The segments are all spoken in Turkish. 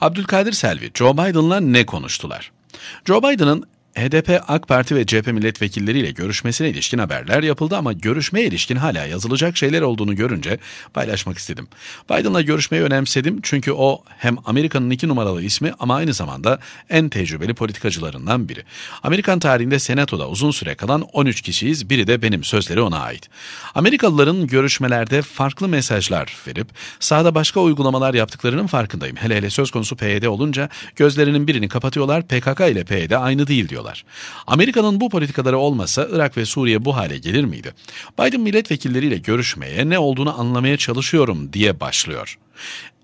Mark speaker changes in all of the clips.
Speaker 1: Abdülkadir Selvi, Joe Biden'la ne konuştular? Joe Biden'ın HDP, AK Parti ve CHP milletvekilleriyle görüşmesine ilişkin haberler yapıldı ama görüşmeye ilişkin hala yazılacak şeyler olduğunu görünce paylaşmak istedim. Biden'la görüşmeyi önemsedim çünkü o hem Amerika'nın iki numaralı ismi ama aynı zamanda en tecrübeli politikacılarından biri. Amerikan tarihinde senatoda uzun süre kalan 13 kişiyiz, biri de benim sözleri ona ait. Amerikalıların görüşmelerde farklı mesajlar verip sahada başka uygulamalar yaptıklarının farkındayım. Hele hele söz konusu PYD olunca gözlerinin birini kapatıyorlar, PKK ile PYD aynı değil diyor ediyorlar. Amerika'nın bu politikaları olmasa Irak ve Suriye bu hale gelir miydi? Biden milletvekilleriyle görüşmeye ne olduğunu anlamaya çalışıyorum diye başlıyor.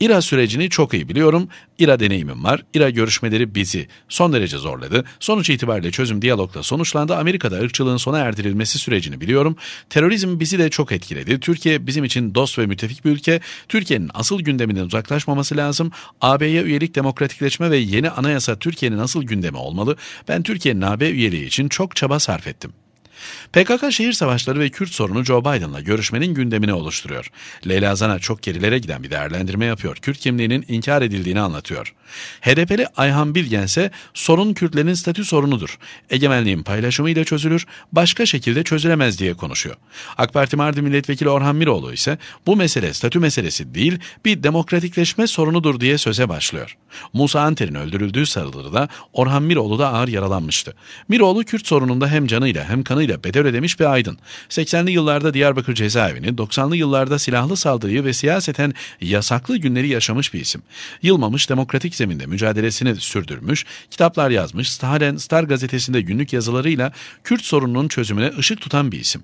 Speaker 1: İRA sürecini çok iyi biliyorum. İRA deneyimim var. İRA görüşmeleri bizi son derece zorladı. Sonuç itibariyle çözüm diyalogla sonuçlandı. Amerika'da ırkçılığın sona erdirilmesi sürecini biliyorum. Terörizm bizi de çok etkiledi. Türkiye bizim için dost ve müttefik bir ülke. Türkiye'nin asıl gündeminden uzaklaşmaması lazım. AB'ye üyelik demokratikleşme ve yeni anayasa Türkiye'nin asıl gündemi olmalı. Ben Türkiye'nin AB üyeliği için çok çaba sarf ettim. PKK şehir savaşları ve Kürt sorunu Joe Biden'la görüşmenin gündemini oluşturuyor. Leyla Zana çok gerilere giden bir değerlendirme yapıyor. Kürt kimliğinin inkar edildiğini anlatıyor. HDP'li Ayhan Bilgen ise sorun Kürtlerin statü sorunudur. Egemenliğin paylaşımıyla çözülür, başka şekilde çözülemez diye konuşuyor. AK Parti Mardin Milletvekili Orhan Miroğlu ise bu mesele statü meselesi değil bir demokratikleşme sorunudur diye söze başlıyor. Musa Anter'in öldürüldüğü saldırıda Orhan Miroğlu da ağır yaralanmıştı. Miroğlu Kürt sorununda hem canıyla hem kanıyla bedel ödemiş bir aydın. 80'li yıllarda Diyarbakır cezaevini, 90'lı yıllarda silahlı saldırıyı ve siyaseten yasaklı günleri yaşamış bir isim. Yılmamış demokratik zeminde mücadelesini sürdürmüş, kitaplar yazmış, Staren Star gazetesinde günlük yazılarıyla Kürt sorununun çözümüne ışık tutan bir isim.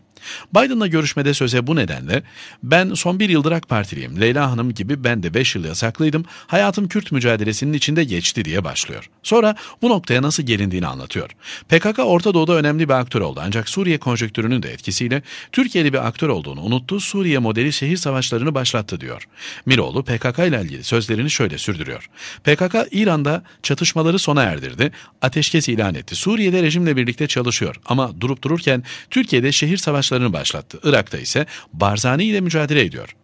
Speaker 1: Biden'la görüşmede söze bu nedenle ben son bir yıldır AK Partiliyim, Leyla Hanım gibi ben de 5 yıl yasaklıydım, hayatım Kürt mücadelesi hikayesinin içinde geçti diye başlıyor. Sonra bu noktaya nasıl gelindiğini anlatıyor. PKK Orta Doğu'da önemli bir aktör oldu ancak Suriye konjöktürünün de etkisiyle Türkiye'li bir aktör olduğunu unuttu, Suriye modeli şehir savaşlarını başlattı diyor. Miroğlu PKK ile ilgili sözlerini şöyle sürdürüyor. PKK İran'da çatışmaları sona erdirdi, ateşkes ilan etti. Suriye'de rejimle birlikte çalışıyor ama durup dururken Türkiye'de şehir savaşlarını başlattı. Irak'ta ise Barzani ile mücadele ediyor.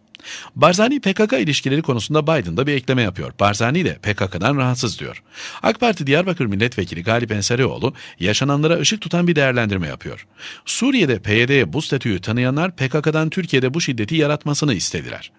Speaker 1: Barzani PKK ilişkileri konusunda Biden'da bir ekleme yapıyor. Barzani de PKK'dan rahatsız diyor. AK Parti Diyarbakır Milletvekili Galip Ensarioğlu yaşananlara ışık tutan bir değerlendirme yapıyor. Suriye'de PYD'ye bu statüyü tanıyanlar PKK'dan Türkiye'de bu şiddeti yaratmasını istediler.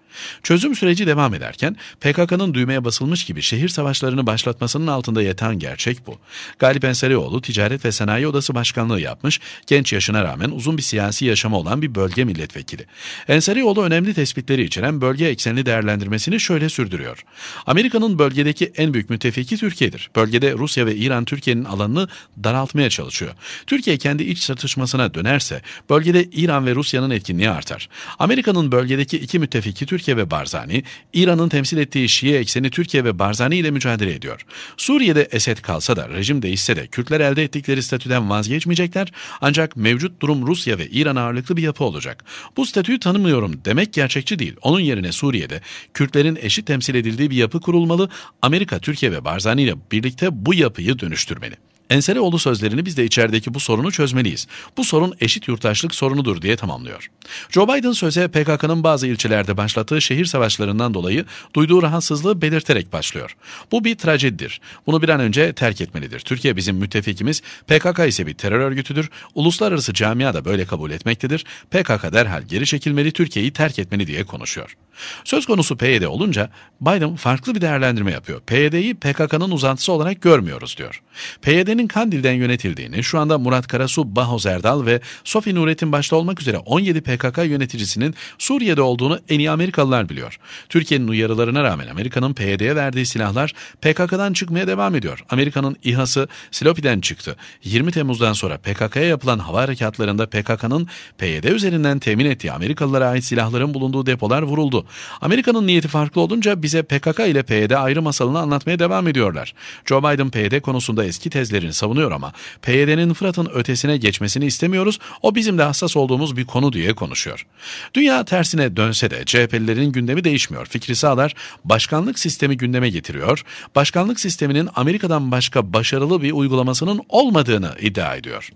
Speaker 1: Çözüm süreci devam ederken PKK'nın düğmeye basılmış gibi şehir savaşlarını başlatmasının altında yatan gerçek bu. Galip Ensarioğlu Ticaret ve Sanayi Odası Başkanlığı yapmış, genç yaşına rağmen uzun bir siyasi yaşamı olan bir bölge milletvekili. Ensarioğlu önemli tespitleri içeren bölge eksenli değerlendirmesini şöyle sürdürüyor. Amerika'nın bölgedeki en büyük müttefiki Türkiye'dir. Bölgede Rusya ve İran Türkiye'nin alanını daraltmaya çalışıyor. Türkiye kendi iç çatışmasına dönerse bölgede İran ve Rusya'nın etkinliği artar. Amerika'nın bölgedeki iki müttefiki Türkiye ve Barzani, İran'ın temsil ettiği Şii ekseni Türkiye ve Barzani ile mücadele ediyor. Suriye'de Esed kalsa da rejim değişse de Kürtler elde ettikleri statüden vazgeçmeyecekler ancak mevcut durum Rusya ve İran ağırlıklı bir yapı olacak. Bu statüyü tanımıyorum demek gerçekçi değil. Onun yerine Suriye'de Kürtlerin eşit temsil edildiği bir yapı kurulmalı. Amerika, Türkiye ve Barzani ile birlikte bu yapıyı dönüştürmeli. Enseleoğlu sözlerini biz de içerideki bu sorunu çözmeliyiz. Bu sorun eşit yurttaşlık sorunudur diye tamamlıyor. Joe Biden söze PKK'nın bazı ilçelerde başlattığı şehir savaşlarından dolayı duyduğu rahatsızlığı belirterek başlıyor. Bu bir trajedidir. Bunu bir an önce terk etmelidir. Türkiye bizim müttefikimiz, PKK ise bir terör örgütüdür. Uluslararası camia da böyle kabul etmektedir. PKK derhal geri çekilmeli, Türkiye'yi terk etmeli diye konuşuyor. Söz konusu PYD olunca Biden farklı bir değerlendirme yapıyor. PYD'yi PKK'nın uzantısı olarak görmüyoruz diyor. PYD'nin Türkiye'nin Kandil'den yönetildiğini, şu anda Murat Karasu, Bahoz Erdal ve Sofi Nurettin başta olmak üzere 17 PKK yöneticisinin Suriye'de olduğunu en iyi Amerikalılar biliyor. Türkiye'nin uyarılarına rağmen Amerika'nın PYD'ye verdiği silahlar PKK'dan çıkmaya devam ediyor. Amerika'nın İHA'sı Silopi'den çıktı. 20 Temmuz'dan sonra PKK'ya yapılan hava harekatlarında PKK'nın PYD üzerinden temin ettiği Amerikalılara ait silahların bulunduğu depolar vuruldu. Amerika'nın niyeti farklı olunca bize PKK ile PYD ayrı masalını anlatmaya devam ediyorlar. Joe Biden PYD konusunda eski tezlerini gerektiğini savunuyor ama PYD'nin Fırat'ın ötesine geçmesini istemiyoruz, o bizim de hassas olduğumuz bir konu diye konuşuyor. Dünya tersine dönse de CHP'lilerin gündemi değişmiyor. Fikri Sağlar başkanlık sistemi gündeme getiriyor, başkanlık sisteminin Amerika'dan başka başarılı bir uygulamasının olmadığını iddia ediyor.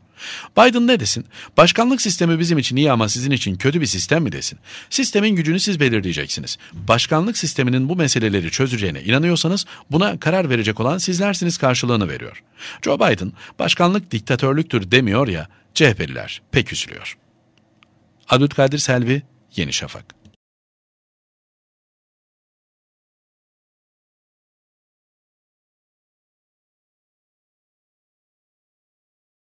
Speaker 1: Biden ne desin? Başkanlık sistemi bizim için iyi ama sizin için kötü bir sistem mi desin? Sistemin gücünü siz belirleyeceksiniz. Başkanlık sisteminin bu meseleleri çözeceğine inanıyorsanız buna karar verecek olan sizlersiniz karşılığını veriyor. Joe Biden başkanlık diktatörlüktür demiyor ya CHP'liler pek üzülüyor. Kadir Selvi, Yeni Şafak.